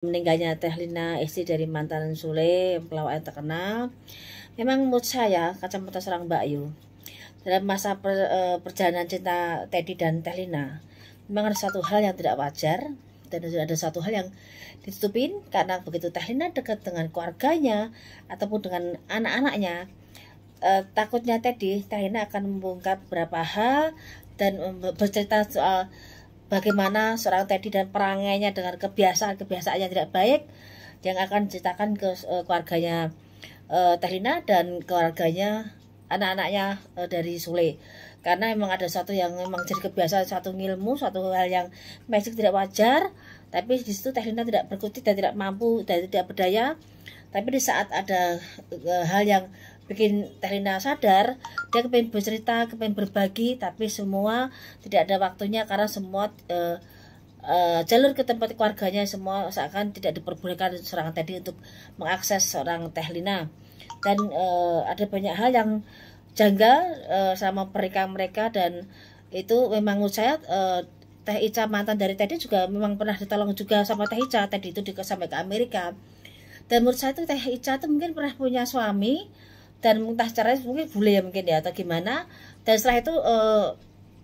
meninggalnya Teh Lina, istri dari mantan Sule, pelawak yang terkenal. Memang menurut saya, kacamata serang Mbak Yu dalam masa per, e, perjalanan cinta Teddy dan Teh Lina, memang ada satu hal yang tidak wajar, dan ada satu hal yang ditutupin, karena begitu Teh Lina dekat dengan keluarganya, ataupun dengan anak-anaknya, e, takutnya Teddy, Teh Lina akan membongkar beberapa hal, dan bercerita soal bagaimana seorang Teddy dan perangainya dengan kebiasaan-kebiasaan yang tidak baik yang akan diceritakan ke uh, keluarganya uh, eh, Terina dan keluarganya anak-anaknya uh, dari Sule karena memang ada satu yang memang jadi kebiasaan satu ilmu satu hal yang magic tidak wajar tapi di situ Terina tidak berkutik dan tidak mampu dan tidak berdaya tapi di saat ada uh, hal yang bikin Telina sadar dia kepengen bercerita kepengen berbagi tapi semua tidak ada waktunya karena semua uh, uh, jalur ke tempat keluarganya semua seakan tidak diperbolehkan seorang tadi untuk mengakses seorang Lina dan uh, ada banyak hal yang janggal uh, sama mereka mereka dan itu memang menurut saya uh, Teh Ica mantan dari tadi juga memang pernah ditolong juga sama Teh Ica tadi itu sampai ke Amerika dan menurut saya itu Teh Ica itu mungkin pernah punya suami dan muntah cerai mungkin boleh ya mungkin ya atau gimana dan setelah itu uh,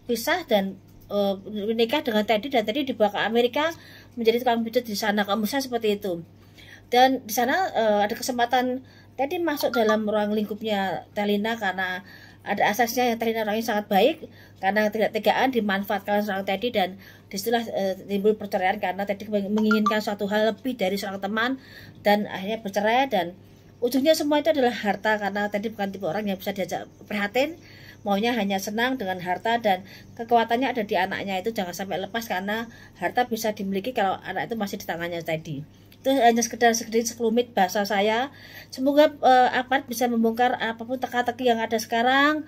pisah dan uh, menikah dengan Teddy dan Teddy dibawa ke Amerika menjadi tukang pijat di sana kamu saya seperti itu dan di sana uh, ada kesempatan Teddy masuk dalam ruang lingkupnya Telina karena ada asasnya yang Telina orangnya sangat baik karena tidak tegaan dimanfaatkan seorang Teddy dan disitulah e, timbul perceraian karena Teddy menginginkan suatu hal lebih dari seorang teman dan akhirnya bercerai dan ujungnya semua itu adalah harta karena tadi bukan tipe orang yang bisa diajak prihatin maunya hanya senang dengan harta dan kekuatannya ada di anaknya itu jangan sampai lepas karena harta bisa dimiliki kalau anak itu masih di tangannya tadi itu hanya sekedar sedikit sekelumit bahasa saya semoga uh, eh, apart bisa membongkar apapun teka-teki yang ada sekarang